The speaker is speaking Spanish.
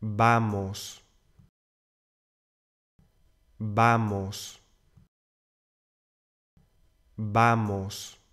Vamos. Vamos. Vamos.